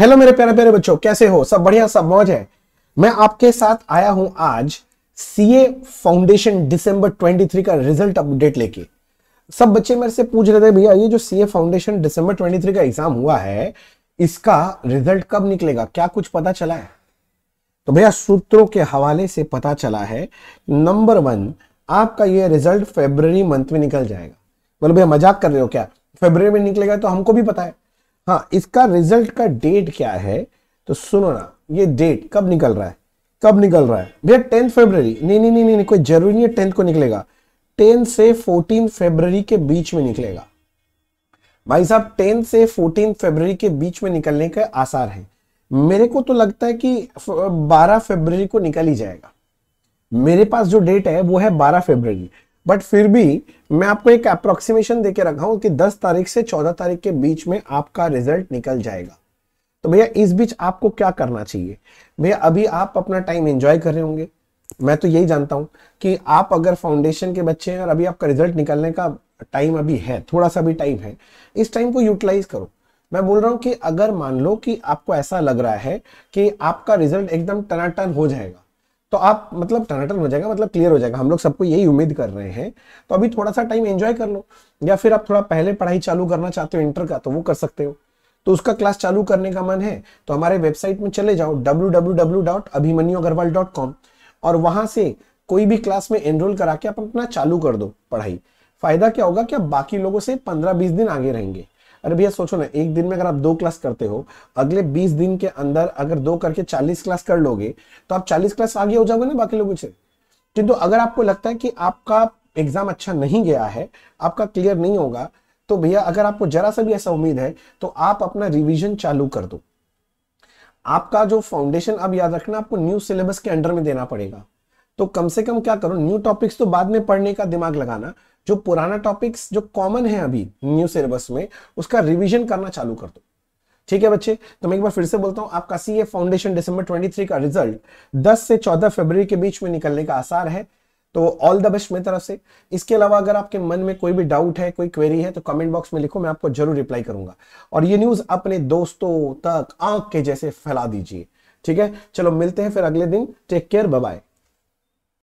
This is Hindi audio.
हेलो मेरे प्यारे प्यारे बच्चों कैसे हो सब बढ़िया सब मौज है मैं आपके साथ आया हूं आज सीए फाउंडेशन डिसंबर 23 का रिजल्ट अपडेट लेके सब बच्चे मेरे से पूछ रहे थे भैया ये जो सीए फाउंडेशन डिसंबर 23 का एग्जाम हुआ है इसका रिजल्ट कब निकलेगा क्या कुछ पता चला है तो भैया सूत्रों के हवाले से पता चला है नंबर वन आपका ये रिजल्ट फेबर मंथ में निकल जाएगा बोलो भैया मजाक कर रहे हो क्या फेबर में निकलेगा तो हमको भी पता है हाँ इसका रिजल्ट का डेट क्या है तो सुनो ना ये डेट कब निकल रहा है कब निकल रहा है भैया टेंथ फेबररी नहीं नहीं नहीं नहीं कोई जरूरी नहीं है टेंथ को निकलेगा टेंथ से फोर्टीन फेबररी के बीच में निकलेगा भाई साहब टेंथ से फोर्टीन फेबररी के बीच में निकलने के आसार है मेरे को तो लगता है कि बारह फेबररी को निकल ही जाएगा मेरे पास जो डेट है वो है बारह फेबररी बट फिर भी मैं आपको एक अप्रोक्सीमेशन देके रखा हूं कि 10 तारीख से 14 तारीख के बीच में आपका रिजल्ट निकल जाएगा तो भैया इस बीच आपको क्या करना चाहिए भैया अभी आप अपना टाइम एंजॉय कर रहे होंगे मैं तो यही जानता हूं कि आप अगर फाउंडेशन के बच्चे हैं और अभी आपका रिजल्ट निकलने का टाइम अभी है थोड़ा सा भी टाइम है इस टाइम को यूटिलाइज करो मैं बोल रहा हूं कि अगर मान लो कि आपको ऐसा लग रहा है कि आपका रिजल्ट एकदम टनाटन हो जाएगा तो आप मतलब टनाटन हो जाएगा मतलब क्लियर हो जाएगा हम लोग सबको यही उम्मीद कर रहे हैं तो अभी थोड़ा सा टाइम एंजॉय कर लो या फिर आप थोड़ा पहले पढ़ाई चालू करना चाहते हो इंटर का तो वो कर सकते हो तो उसका क्लास चालू करने का मन है तो हमारे वेबसाइट में चले जाओ डब्ल्यू और वहां से कोई भी क्लास में एनरोल करा के आप अपना चालू कर दो पढ़ाई फायदा क्या होगा कि आप बाकी लोगों से पंद्रह बीस दिन आगे रहेंगे अरे भैया सोचो ना एक दिन में अगर आप दो क्लास करते हो अगले बीस दिन के अंदर अगर दो करके चालीस क्लास कर लोगे तो आप चालीस क्लास आगे हो जाओगे ना बाकी लोगों से किंतु अगर आपको लगता है कि आपका एग्जाम अच्छा नहीं गया है आपका क्लियर नहीं होगा तो भैया अगर आपको जरा सा भी ऐसा उम्मीद है तो आप अपना रिविजन चालू कर दो आपका जो फाउंडेशन अब याद रखना आपको न्यू सिलेबस के अंडर में देना पड़ेगा तो कम से कम क्या करो न्यू टॉपिक्स तो बाद में पढ़ने का दिमाग लगाना जो पुराना टॉपिक्स जो कॉमन है अभी न्यू सिलेबस में उसका रिविजन करना चालू कर दो ठीक है बच्चे तो मैं एक बार फिर से बोलता हूं आपका सी फाउंडेशन दिसंबर 23 का रिजल्ट 10 से 14 फरवरी के बीच में निकलने का आसार है तो ऑल द बेस्ट मेरी तरफ से इसके अलावा अगर आपके मन में कोई भी डाउट है कोई क्वेरी है तो कमेंट बॉक्स में लिखो मैं आपको जरूर रिप्लाई करूंगा और ये न्यूज अपने दोस्तों तक आंख के जैसे फैला दीजिए ठीक है चलो मिलते हैं फिर अगले दिन टेक केयर बाय